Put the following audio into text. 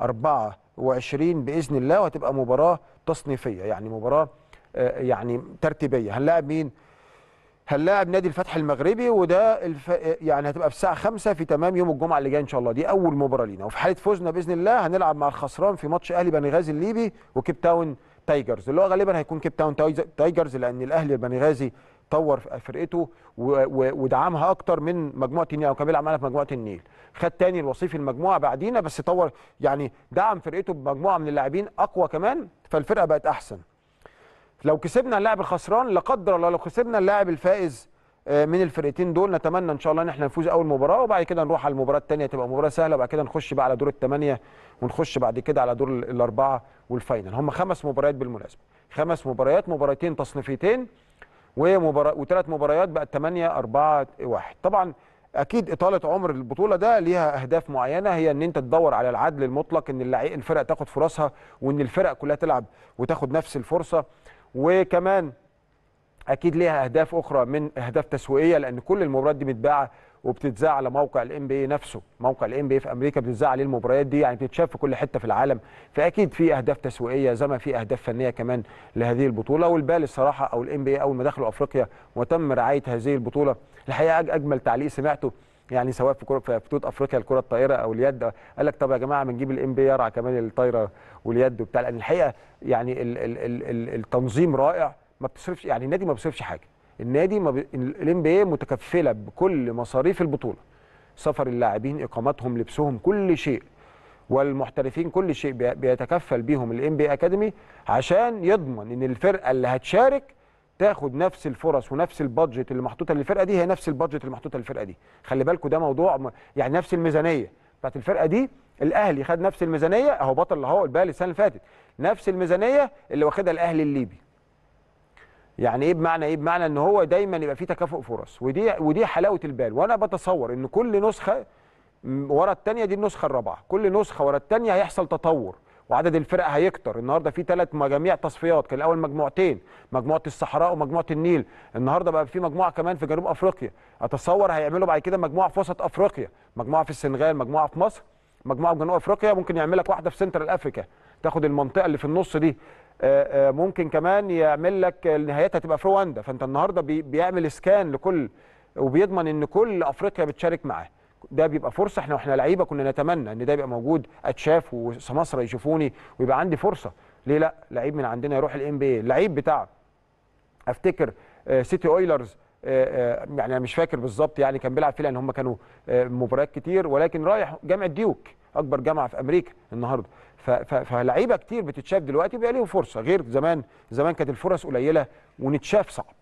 24 باذن الله وهتبقى مباراه تصنيفيه يعني مباراه آه، يعني ترتيبيه هنلاعب مين؟ هنلاعب نادي الفتح المغربي وده الف... يعني هتبقى في الساعه 5 في تمام يوم الجمعه اللي جاي ان شاء الله دي اول مباراه لينا وفي حاله فوزنا باذن الله هنلعب مع الخسران في ماتش اهلي بنغازي الليبي وكيب تاون تايجرز اللي هو غالبا هيكون كيب تاون تايجرز لان الاهلي البنغازي طور فرقته ودعمها اكتر من مجموعه النيل او كان بيلعب معانا في مجموعه النيل خد تاني الوصيف المجموعه بعدينا بس طور يعني دعم فرقته بمجموعه من اللاعبين اقوى كمان فالفرقه بقت احسن لو كسبنا اللاعب الخسران لا قدر الله لو كسبنا اللاعب الفائز آه، من الفرقتين دول نتمنى ان شاء الله ان احنا نفوز اول مباراه وبعد كده نروح على المباراه الثانيه تبقى مباراه سهله وبعد كده نخش بقى على دور الثمانيه ونخش بعد كده على دور الاربعه والفاينل هم خمس مباريات بالمناسبه خمس مباريات مباراتين تصنيفيتين ومباراة وثلاث مباريات بقت 8 4 1 طبعا اكيد اطاله عمر البطوله ده ليها اهداف معينه هي ان انت تدور على العدل المطلق ان اللعيب الفرق تاخد فرصها وان الفرق كلها تلعب وتاخد نفس الفرصه وكمان اكيد ليها اهداف اخرى من اهداف تسويقيه لان كل المباريات دي متباعه وبتتذاع على موقع الام بي نفسه موقع الام بي في امريكا بتتذاع عليه المباريات دي يعني بتتشاف في كل حته في العالم فاكيد في اهداف تسويقيه زي ما في اهداف فنيه كمان لهذه البطوله والبال الصراحه او الام بي اول ما دخلوا افريقيا وتم رعايه هذه البطوله الحقيقه اجمل تعليق سمعته يعني سواء في كره في بطوله افريقيا الكره الطايره او اليد قال لك طب يا جماعه بنجيب الام بي يرعى كمان الطايره واليد وبتاع لان الحقيقه يعني التنظيم رائع ما بتصرفش يعني النادي ما بيصرفش حاجه النادي ما الام بي إيه متكفله بكل مصاريف البطوله سفر اللاعبين اقامتهم لبسهم كل شيء والمحترفين كل شيء بيتكفل بيهم الام بي إيه اكاديمي عشان يضمن ان الفرقه اللي هتشارك تاخد نفس الفرص ونفس البادجت اللي محطوطه للفرقه دي هي نفس البادجت اللي محطوطه للفرقه دي خلي بالكم ده موضوع يعني نفس الميزانيه بتاعت الفرقه دي الاهلي خد نفس الميزانيه اهو بطل اهو الباقي السنه اللي فاتت نفس الميزانيه اللي واخدها الاهلي الليبي يعني ايه بمعنى ايه بمعنى ان هو دايما يبقى فيه تكافؤ فرص ودي ودي حلاوه البال وانا بتصور ان كل نسخه ورا الثانيه دي النسخه الرابعه كل نسخه ورا الثانيه هيحصل تطور وعدد الفرق هيكتر النهارده في ثلاث مجاميع تصفيات كان الاول مجموعتين مجموعه الصحراء ومجموعه النيل النهارده بقى في مجموعه كمان في جنوب افريقيا اتصور هيعملوا بعد كده مجموعه في وسط افريقيا مجموعه في السنغال مجموعه في مصر مجموعه في جنوب افريقيا ممكن يعمل لك واحده في سنترال افريكا تاخد المنطقه اللي في النص دي آه، آه، ممكن كمان يعمل لك نهايتها تبقى في رواندا فانت النهارده بيعمل سكان لكل وبيضمن ان كل افريقيا بتشارك معاه ده بيبقى فرصه احنا واحنا لعيبه كنا نتمنى ان ده يبقى موجود اتشاف وسماسره يشوفوني ويبقى عندي فرصه ليه لا لعيب من عندنا يروح الام بي اللعيب بتاع افتكر سيتي آه، اويلرز يعني انا مش فاكر بالظبط يعني كان بيلعب فيه لان هم كانوا مباريات كتير ولكن رايح جامعه ديوك اكبر جامعه في امريكا النهارده فلعيبه كتير بتتشاف دلوقتي بقى ليهم فرصه غير زمان زمان كانت الفرص قليله ونتشاف صعب